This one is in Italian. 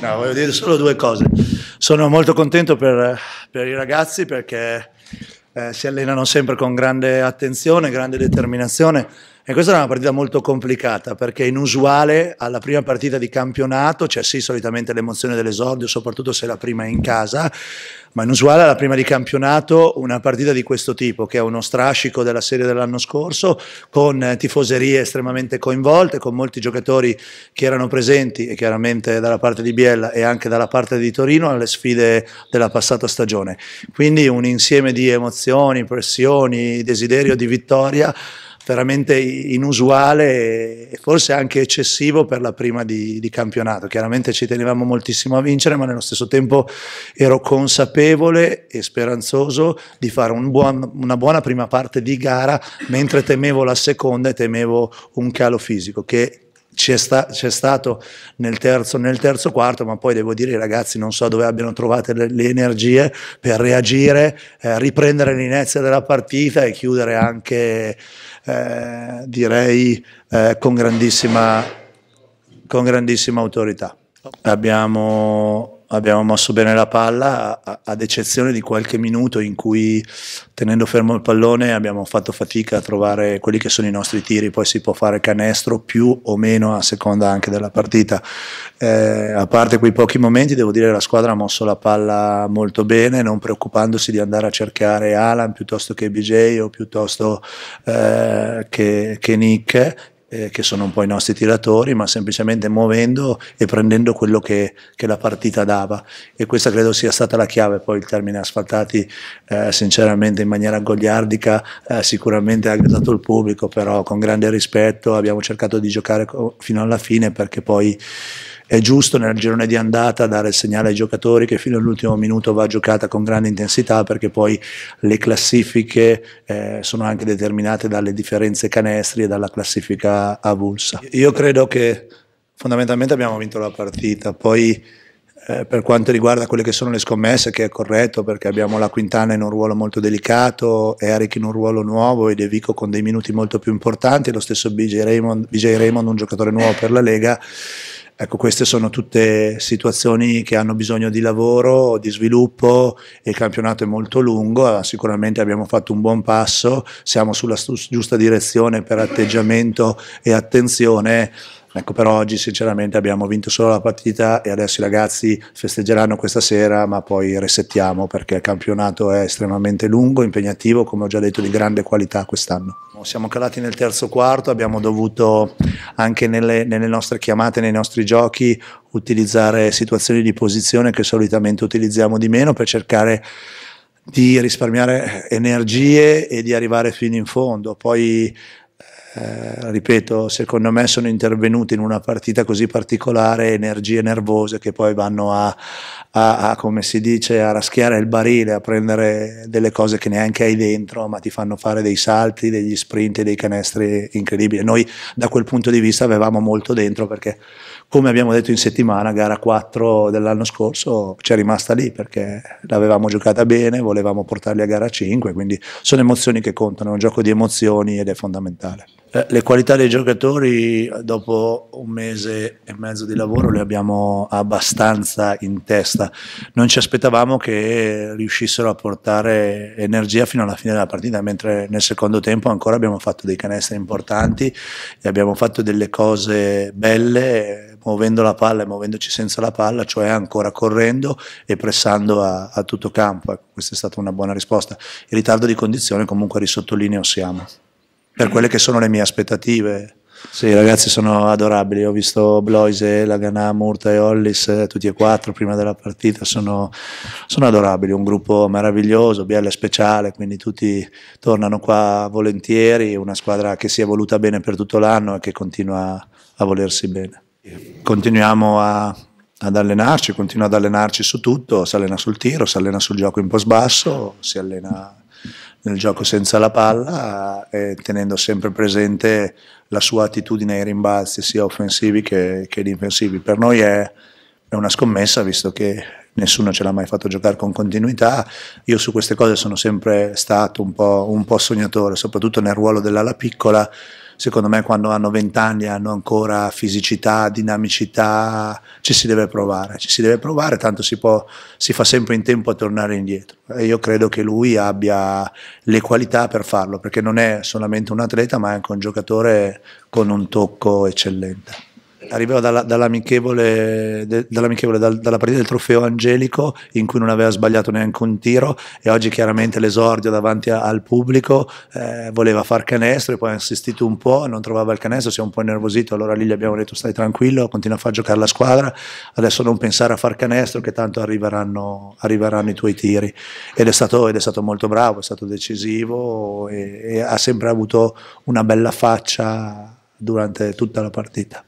No, voglio dire solo due cose. Sono molto contento per, per i ragazzi perché eh, si allenano sempre con grande attenzione, grande determinazione e questa era una partita molto complicata perché è inusuale alla prima partita di campionato, c'è cioè sì solitamente l'emozione dell'esordio, soprattutto se la prima è in casa, ma inusuale alla prima di campionato una partita di questo tipo che è uno strascico della serie dell'anno scorso con tifoserie estremamente coinvolte, con molti giocatori che erano presenti e chiaramente dalla parte di Biella e anche dalla parte di Torino alle sfide della passata stagione. Quindi un insieme di emozioni, pressioni, desiderio di vittoria veramente inusuale e forse anche eccessivo per la prima di, di, campionato. Chiaramente ci tenevamo moltissimo a vincere, ma nello stesso tempo ero consapevole e speranzoso di fare un buon, una buona prima parte di gara, mentre temevo la seconda e temevo un calo fisico che c'è, sta, c'è, stato nel terzo, nel terzo quarto, ma poi devo dire i ragazzi non so dove abbiano trovato le, le, energie per reagire, eh, riprendere l'inizio della partita e chiudere anche, eh, direi, eh, con, grandissima, con grandissima autorità. Abbiamo abbiamo mosso bene la palla, ad eccezione di qualche minuto in cui tenendo fermo il pallone abbiamo fatto fatica a trovare quelli che sono i nostri tiri, poi si può fare canestro più o meno a seconda anche della partita. Eh, a parte quei pochi momenti devo dire che la squadra ha mosso la palla molto bene, non preoccupandosi di andare a cercare Alan piuttosto che BJ o piuttosto eh, che, che Nick eh, che sono un po' i nostri tiratori, ma semplicemente muovendo e prendendo quello che, che, la partita dava. E questa credo sia stata la chiave. Poi il termine asfaltati, eh, sinceramente, in maniera gogliardica, eh, sicuramente ha aggravato il pubblico, però con grande rispetto abbiamo cercato di giocare fino alla fine perché poi è giusto nel girone di andata dare il segnale ai giocatori che fino all'ultimo minuto va giocata con grande intensità perché poi le classifiche eh, sono anche determinate dalle differenze canestri e dalla classifica avulsa. Io credo che fondamentalmente abbiamo vinto la partita, poi eh, per quanto riguarda quelle che sono le scommesse, che è corretto perché abbiamo la Quintana in un ruolo molto delicato, Eric in un ruolo nuovo e De Vico con dei minuti molto più importanti, lo stesso BJ Raymond, BJ Raymond un giocatore nuovo per la Lega. Ecco, queste sono tutte situazioni che hanno bisogno di lavoro, di sviluppo, il campionato è molto lungo, sicuramente abbiamo fatto un buon passo, siamo sulla giusta direzione per atteggiamento e attenzione, Ecco, però oggi sinceramente abbiamo vinto solo la partita e adesso i ragazzi festeggeranno questa sera, ma poi resettiamo perché il campionato è estremamente lungo, impegnativo, come ho già detto, di grande qualità quest'anno. Siamo calati nel terzo quarto, abbiamo dovuto anche nelle, nelle nostre chiamate, nei nostri giochi, utilizzare situazioni di posizione che solitamente utilizziamo di meno per cercare di risparmiare energie e di arrivare fino in fondo. Poi eh, ripeto, secondo me sono intervenuti in una partita così particolare energie nervose che poi vanno a, a, a, come si dice, a raschiare il barile, a prendere delle cose che neanche hai dentro, ma ti fanno fare dei salti, degli sprint e dei canestri incredibili. Noi da quel punto di vista avevamo molto dentro perché, come abbiamo detto in settimana, gara 4 dell'anno scorso ci è rimasta lì perché l'avevamo giocata bene, volevamo portarli a gara 5, quindi sono emozioni che contano, è un gioco di emozioni ed è fondamentale. Eh, le qualità dei giocatori dopo un mese e mezzo di lavoro le abbiamo abbastanza in testa. Non ci aspettavamo che riuscissero a portare energia fino alla fine della partita, mentre nel secondo tempo ancora abbiamo fatto dei canestri importanti e abbiamo fatto delle cose belle muovendo la palla e muovendoci senza la palla, cioè ancora correndo e pressando a, a tutto campo. Ecco, questa è stata una buona risposta. Il ritardo di condizione comunque risottolineo siamo per quelle che sono le mie aspettative. Sì, i ragazzi sono adorabili. Ho visto Bloise, Laganà, Murta e Hollis, eh, tutti e quattro prima della partita. Sono, sono adorabili. Un gruppo meraviglioso, Biella speciale, quindi tutti tornano qua volentieri. Una squadra che si è voluta bene per tutto l'anno e che continua a volersi bene. Continuiamo a, ad allenarci, continua ad allenarci su tutto. Si allena sul tiro, si allena sul gioco in post basso, si allena nel gioco senza la palla, eh, tenendo sempre presente la sua attitudine ai rimbalzi, sia offensivi che, che difensivi. Per noi è, è una scommessa, visto che nessuno ce l'ha mai fatto giocare con continuità. Io su queste cose sono sempre stato un po', un po sognatore, soprattutto nel ruolo dell'ala piccola secondo me quando hanno 20 anni hanno ancora fisicità, dinamicità, ci si deve provare, ci si deve provare, tanto si, può, si fa sempre in tempo a tornare indietro. E io credo che lui abbia le qualità per farlo, perché non è solamente un atleta, ma è anche un giocatore con un tocco eccellente arrivava dall'amichevole, de, dall'amichevole dalla partita del trofeo Angelico in cui non aveva sbagliato neanche un tiro e oggi chiaramente l'esordio davanti a, al pubblico eh, voleva far canestro e poi ha insistito un po', non trovava il canestro, si è un po' innervosito, allora lì gli abbiamo detto stai tranquillo, continua a far giocare la squadra, adesso non pensare a far canestro che tanto arriveranno, arriveranno i tuoi tiri ed è, stato, ed è, stato, molto bravo, è stato decisivo e, e ha sempre avuto una bella faccia durante tutta la partita.